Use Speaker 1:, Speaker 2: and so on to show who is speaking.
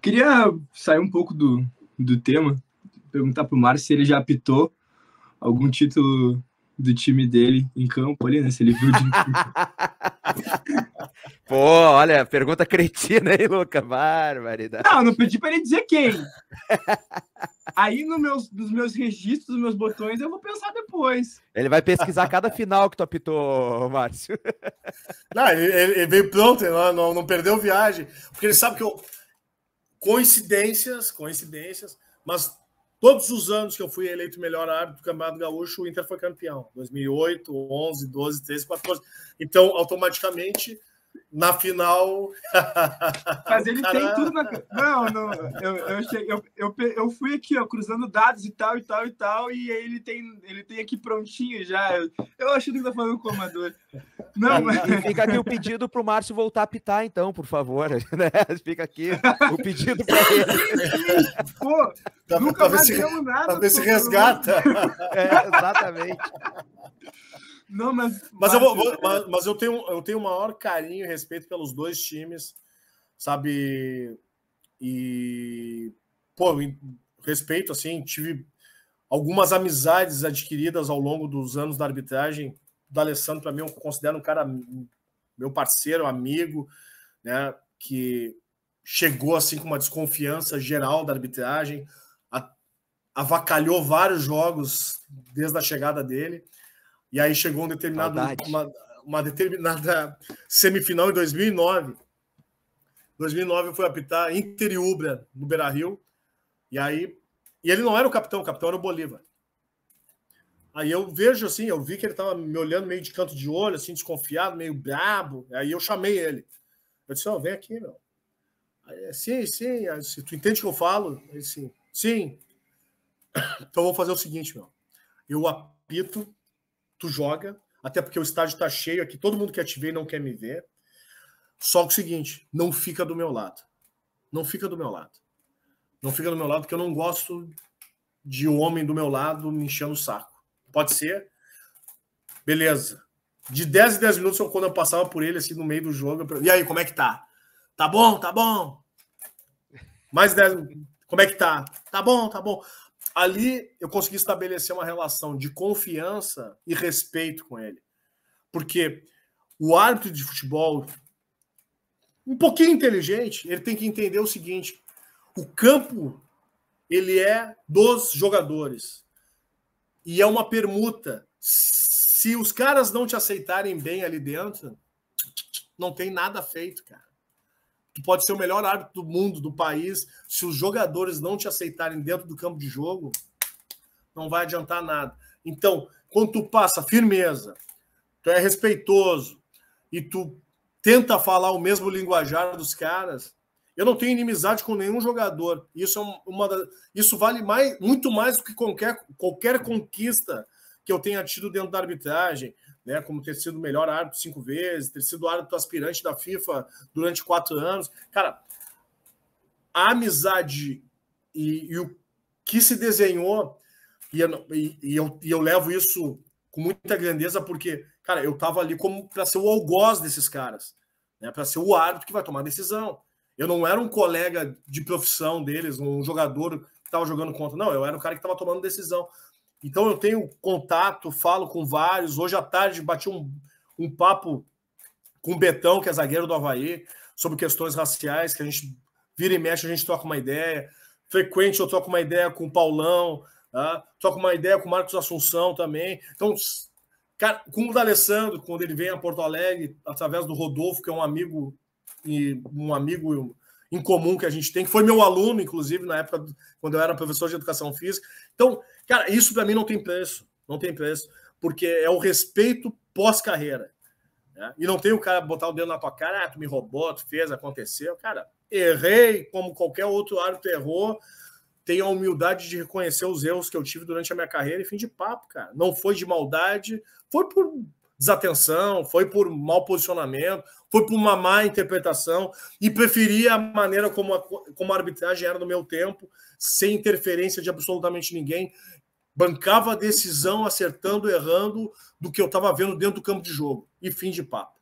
Speaker 1: Queria sair um pouco do, do tema, perguntar pro Márcio se ele já apitou algum título do time dele em campo ali, né? Se ele viu de... Pô, olha, pergunta cretina, aí, Luca? Barbaridade. Não, não pedi para ele dizer quem. Aí no meus, nos meus registros, nos meus botões, eu vou pensar depois. Ele vai pesquisar cada final que tu apitou, Márcio. Não, ele, ele veio pronto, ele não, não, não perdeu viagem. Porque ele sabe que eu coincidências, coincidências, mas todos os anos que eu fui eleito melhor árbitro do Campeonato Gaúcho, o Inter foi campeão. 2008, 11, 12, 13, 14. Então, automaticamente, na final. Mas ele Caramba. tem tudo na. Não, não eu, eu, cheguei, eu, eu, eu, fui aqui, ó, cruzando dados e tal, e tal, e tal, e ele tem, ele tem aqui prontinho já. Eu, eu acho que tá falando com o comandante. Não, mas... E fica aqui o pedido para o Márcio voltar a pitar, então, por favor. Né? Fica aqui o pedido para ele. Pô, tá, nunca tá, mais se, nada. Talvez se resgata. É, exatamente. Não, mas. Mas, eu, vou, vou, mas, mas eu, tenho, eu tenho o maior carinho e respeito pelos dois times, sabe? E. Pô, respeito, assim, tive algumas amizades adquiridas ao longo dos anos da arbitragem. O D'Alessandro, para mim, eu considero um cara meu parceiro, amigo, né? Que chegou assim com uma desconfiança geral da arbitragem, avacalhou vários jogos desde a chegada dele. E aí chegou um determinado, uma, uma, determinada semifinal em 2009. 2009 eu fui apitar Inter e Ubra no Beira-Rio. E aí e ele não era o capitão, o capitão era o Bolívar. Aí eu vejo assim, eu vi que ele estava me olhando meio de canto de olho, assim, desconfiado, meio brabo. Aí eu chamei ele. Eu disse, ó, oh, vem aqui, meu. Aí, sim, sim. Aí, disse, tu entende o que eu falo? Ele, sim. Sim. Então vou fazer o seguinte, meu. Eu apito tu joga, até porque o estádio tá cheio aqui, todo mundo quer te ver e não quer me ver. Só o seguinte, não fica do meu lado. Não fica do meu lado. Não fica do meu lado porque eu não gosto de homem do meu lado me enchendo o saco. Pode ser? Beleza. De 10 em 10 minutos, quando eu passava por ele, assim, no meio do jogo, eu... e aí, como é que tá? Tá bom, tá bom. Mais 10, como é que tá? Tá bom, tá bom ali eu consegui estabelecer uma relação de confiança e respeito com ele. Porque o árbitro de futebol, um pouquinho inteligente, ele tem que entender o seguinte: o campo ele é dos jogadores e é uma permuta. Se os caras não te aceitarem bem ali dentro, não tem nada feito, cara. Tu pode ser o melhor árbitro do mundo, do país. Se os jogadores não te aceitarem dentro do campo de jogo, não vai adiantar nada. Então, quando tu passa firmeza, tu é respeitoso e tu tenta falar o mesmo linguajar dos caras, eu não tenho inimizade com nenhum jogador. Isso é uma da... isso vale mais, muito mais do que qualquer, qualquer conquista que eu tenha tido dentro da arbitragem, né, como ter sido o melhor árbitro cinco vezes, ter sido árbitro aspirante da FIFA durante quatro anos. Cara, a amizade e, e o que se desenhou, e eu, e, eu, e eu levo isso com muita grandeza, porque, cara, eu tava ali como para ser o algoz desses caras, né, para ser o árbitro que vai tomar a decisão. Eu não era um colega de profissão deles, um jogador que estava jogando contra, não, eu era o cara que estava tomando decisão. Então eu tenho contato, falo com vários. Hoje à tarde bati um, um papo com o Betão, que é zagueiro do Havaí, sobre questões raciais, que a gente vira e mexe, a gente troca uma ideia. Frequente eu troco uma ideia com o Paulão, tá? troco uma ideia com o Marcos Assunção também. Então, cara, com o D'Alessandro, quando ele vem a Porto Alegre, através do Rodolfo, que é um amigo e um amigo em comum que a gente tem, que foi meu aluno, inclusive, na época, quando eu era professor de educação física. Então, cara, isso para mim não tem preço. Não tem preço. Porque é o respeito pós-carreira. Né? E não tem o cara botar o dedo na tua cara, ah, tu me roubou, tu fez, aconteceu. Cara, errei como qualquer outro árbitro errou. Tenho a humildade de reconhecer os erros que eu tive durante a minha carreira e fim de papo, cara. Não foi de maldade, foi por desatenção, foi por mau posicionamento, foi por uma má interpretação e preferia a maneira como a, como a arbitragem era no meu tempo, sem interferência de absolutamente ninguém. Bancava a decisão acertando, errando do que eu estava vendo dentro do campo de jogo. E fim de papo.